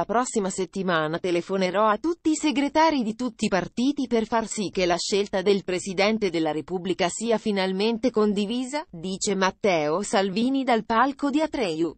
la prossima settimana telefonerò a tutti i segretari di tutti i partiti per far sì che la scelta del Presidente della Repubblica sia finalmente condivisa, dice Matteo Salvini dal palco di Atreiu.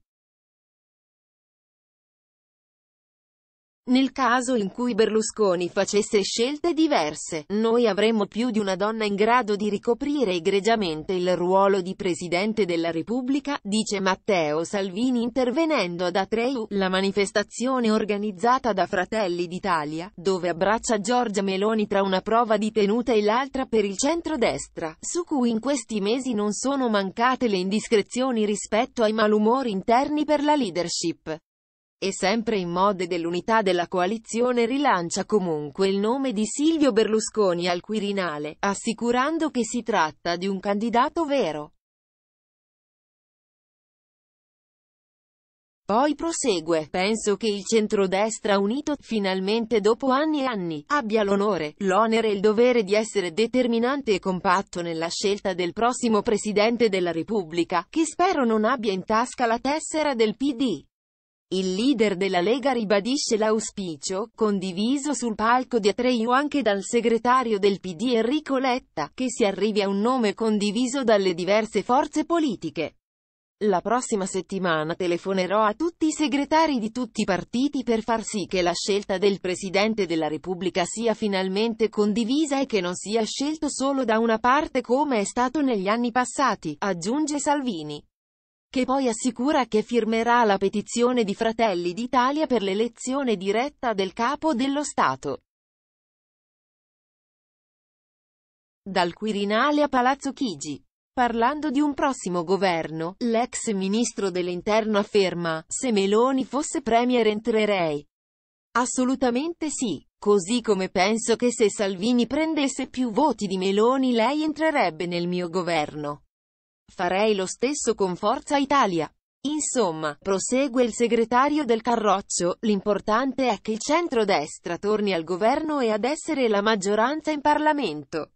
Nel caso in cui Berlusconi facesse scelte diverse, noi avremmo più di una donna in grado di ricoprire egregiamente il ruolo di Presidente della Repubblica, dice Matteo Salvini intervenendo ad Atreu, la manifestazione organizzata da Fratelli d'Italia, dove abbraccia Giorgia Meloni tra una prova di tenuta e l'altra per il centro-destra, su cui in questi mesi non sono mancate le indiscrezioni rispetto ai malumori interni per la leadership e sempre in mode dell'unità della coalizione rilancia comunque il nome di Silvio Berlusconi al Quirinale, assicurando che si tratta di un candidato vero. Poi prosegue, penso che il centrodestra unito, finalmente dopo anni e anni, abbia l'onore, l'onere e il dovere di essere determinante e compatto nella scelta del prossimo Presidente della Repubblica, che spero non abbia in tasca la tessera del PD. Il leader della Lega ribadisce l'auspicio, condiviso sul palco di Atreio anche dal segretario del PD Enrico Letta, che si arrivi a un nome condiviso dalle diverse forze politiche. La prossima settimana telefonerò a tutti i segretari di tutti i partiti per far sì che la scelta del Presidente della Repubblica sia finalmente condivisa e che non sia scelto solo da una parte come è stato negli anni passati, aggiunge Salvini che poi assicura che firmerà la petizione di Fratelli d'Italia per l'elezione diretta del capo dello Stato. Dal Quirinale a Palazzo Chigi. Parlando di un prossimo governo, l'ex ministro dell'interno afferma, se Meloni fosse premier entrerei. Assolutamente sì, così come penso che se Salvini prendesse più voti di Meloni lei entrerebbe nel mio governo. Farei lo stesso con Forza Italia. Insomma, prosegue il segretario del Carroccio, l'importante è che il centrodestra torni al governo e ad essere la maggioranza in Parlamento.